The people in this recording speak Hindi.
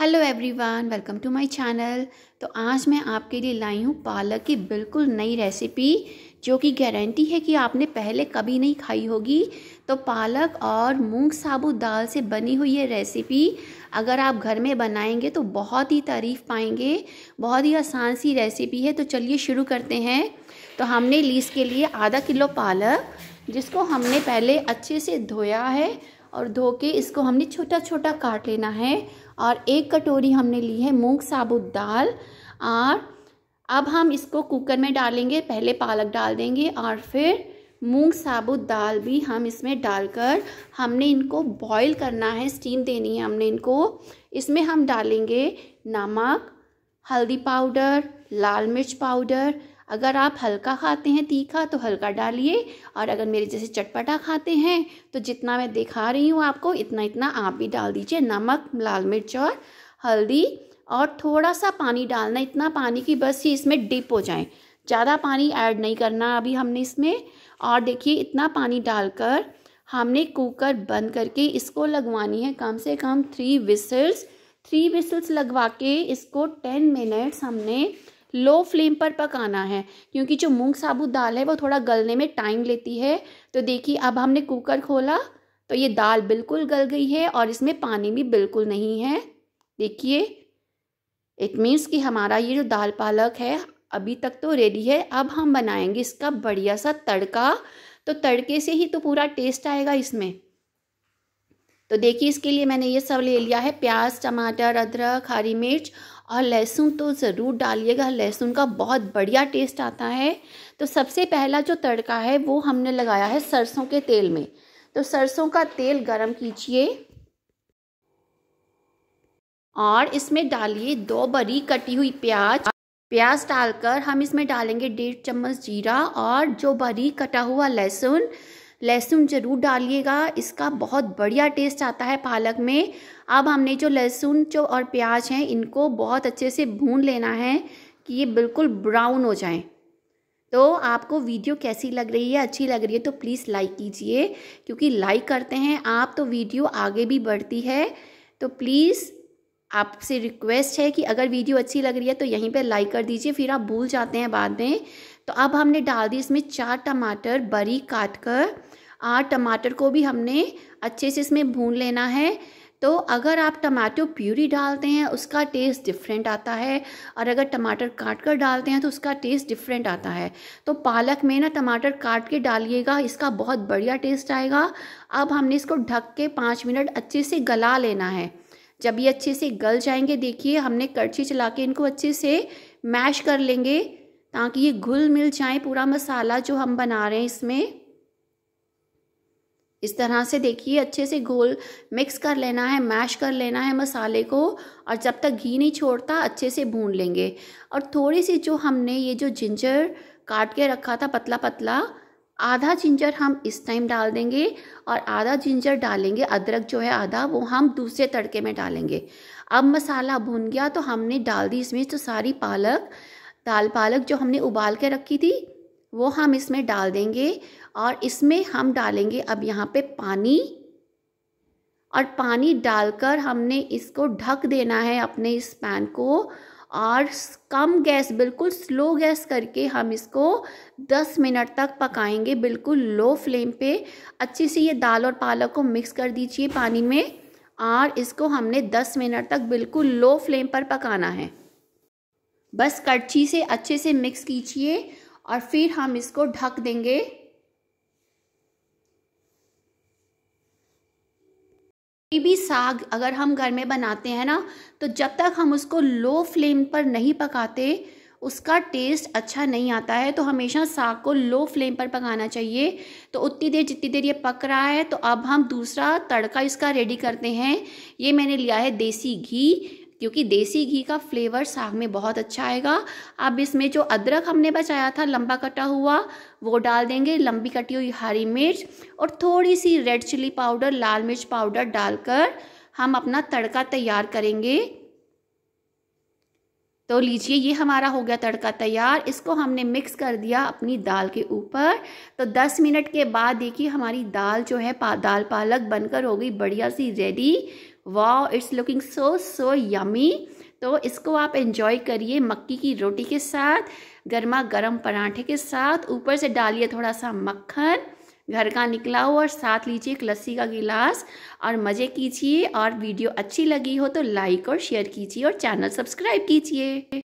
hello everyone welcome to my channel तो आज मैं आपके लिए लाई हूँ पालक की बिल्कुल नई रेसिपी जो कि गारंटी है कि आपने पहले कभी नहीं खाई होगी तो पालक और मूंग साबुत दाल से बनी हुई ये रेसिपी अगर आप घर में बनाएंगे तो बहुत ही तारीफ़ पाएंगे बहुत ही आसान सी रेसिपी है तो चलिए शुरू करते हैं तो हमने लीज के लिए आधा किलो पालक जिसको हमने पहले अच्छे से धोया है और धो के इसको हमने छोटा छोटा काट लेना है और एक कटोरी हमने ली है मूंग साबुत दाल और अब हम इसको कुकर में डालेंगे पहले पालक डाल देंगे और फिर मूंग साबुत दाल भी हम इसमें डालकर हमने इनको बॉईल करना है स्टीम देनी है हमने इनको इसमें हम डालेंगे नमक हल्दी पाउडर लाल मिर्च पाउडर अगर आप हल्का खाते हैं तीखा तो हल्का डालिए और अगर मेरे जैसे चटपटा खाते हैं तो जितना मैं दिखा रही हूँ आपको इतना इतना आप भी डाल दीजिए नमक लाल मिर्च और हल्दी और थोड़ा सा पानी डालना इतना पानी कि बस ये इसमें डिप हो जाए ज़्यादा पानी ऐड नहीं करना अभी हमने इसमें और देखिए इतना पानी डालकर हमने कुकर बंद करके इसको लगवानी है कम से कम थ्री विसल्स थ्री विसल्स लगवा के इसको टेन मिनट्स हमने लो फ्लेम पर पकाना है क्योंकि जो मूंग साबुत दाल है वो थोड़ा गलने में टाइम लेती है तो देखिए अब हमने कुकर खोला तो ये दाल बिल्कुल गल गई है और इसमें पानी भी बिल्कुल नहीं है देखिए इट मीन्स कि हमारा ये जो दाल पालक है अभी तक तो रेडी है अब हम बनाएंगे इसका बढ़िया सा तड़का तो तड़के से ही तो पूरा टेस्ट आएगा इसमें तो देखिए इसके लिए मैंने ये सब ले लिया है प्याज टमाटर अदरक हरी मिर्च और लहसुन तो ज़रूर डालिएगा लहसुन का बहुत बढ़िया टेस्ट आता है तो सबसे पहला जो तड़का है वो हमने लगाया है सरसों के तेल में तो सरसों का तेल गरम कीजिए और इसमें डालिए दो बड़ी कटी हुई प्याज प्याज डालकर हम इसमें डालेंगे डेढ़ चम्मच जीरा और जो बारीक कटा हुआ लहसुन लहसुन ज़रूर डालिएगा इसका बहुत बढ़िया टेस्ट आता है पालक में अब हमने जो लहसुन जो और प्याज हैं इनको बहुत अच्छे से भून लेना है कि ये बिल्कुल ब्राउन हो जाएं तो आपको वीडियो कैसी लग रही है अच्छी लग रही है तो प्लीज़ लाइक कीजिए क्योंकि लाइक करते हैं आप तो वीडियो आगे भी बढ़ती है तो प्लीज़ आपसे रिक्वेस्ट है कि अगर वीडियो अच्छी लग रही है तो यहीं पे लाइक कर दीजिए फिर आप भूल जाते हैं बाद में तो अब हमने डाल दी इसमें चार टमाटर बरी काट कर आठ टमाटर को भी हमने अच्छे से इसमें भून लेना है तो अगर आप टमाटो प्यूरी डालते हैं उसका टेस्ट डिफरेंट आता है और अगर टमाटर काट कर डालते हैं तो उसका टेस्ट डिफरेंट आता है तो पालक में ना टमाटर काट के डालिएगा इसका बहुत बढ़िया टेस्ट आएगा अब हमने इसको ढक के पाँच मिनट अच्छे से गला लेना है जब ये अच्छे से गल जाएंगे देखिए हमने कड़छी चला के इनको अच्छे से मैश कर लेंगे ताकि ये घुल मिल जाए पूरा मसाला जो हम बना रहे हैं इसमें इस तरह से देखिए अच्छे से घोल मिक्स कर लेना है मैश कर लेना है मसाले को और जब तक घी नहीं छोड़ता अच्छे से भून लेंगे और थोड़ी सी जो हमने ये जो जिंजर काट के रखा था पतला पतला आधा जिंजर हम इस टाइम डाल देंगे और आधा जिंजर डालेंगे अदरक जो है आधा वो हम दूसरे तड़के में डालेंगे अब मसाला भुन गया तो हमने डाल दी इसमें तो सारी पालक दाल पालक जो हमने उबाल के रखी थी वो हम इसमें डाल देंगे और इसमें हम डालेंगे अब यहाँ पे पानी और पानी डालकर हमने इसको ढक देना है अपने इस पैन को और कम गैस बिल्कुल स्लो गैस करके हम इसको 10 मिनट तक पकाएंगे बिल्कुल लो फ्लेम पे अच्छे से ये दाल और पालक को मिक्स कर दीजिए पानी में और इसको हमने 10 मिनट तक बिल्कुल लो फ्लेम पर पकाना है बस कड़छी से अच्छे से मिक्स कीजिए और फिर हम इसको ढक देंगे कोई भी साग अगर हम घर में बनाते हैं ना तो जब तक हम उसको लो फ्लेम पर नहीं पकाते उसका टेस्ट अच्छा नहीं आता है तो हमेशा साग को लो फ्लेम पर पकाना चाहिए तो उतनी देर जितनी देर ये पक रहा है तो अब हम दूसरा तड़का इसका रेडी करते हैं ये मैंने लिया है देसी घी क्योंकि देसी घी का फ्लेवर साग में बहुत अच्छा आएगा अब इसमें जो अदरक हमने बचाया था लंबा कटा हुआ वो डाल देंगे लंबी कटी हुई हरी मिर्च और थोड़ी सी रेड चिली पाउडर लाल मिर्च पाउडर डालकर हम अपना तड़का तैयार करेंगे तो लीजिए ये हमारा हो गया तड़का तैयार इसको हमने मिक्स कर दिया अपनी दाल के ऊपर तो 10 मिनट के बाद देखिए हमारी दाल जो है पा, दाल पालक बनकर हो गई बढ़िया सी रेडी वाह it's looking so so yummy तो इसको आप इन्जॉय करिए मक्की की रोटी के साथ गर्मा गर्म पराठे के साथ ऊपर से डालिए थोड़ा सा मक्खन घर का निकला हो और साथ लीजिए एक लस्सी का गिलास और मज़े कीजिए और वीडियो अच्छी लगी हो तो लाइक और शेयर कीजिए और चैनल सब्सक्राइब कीजिए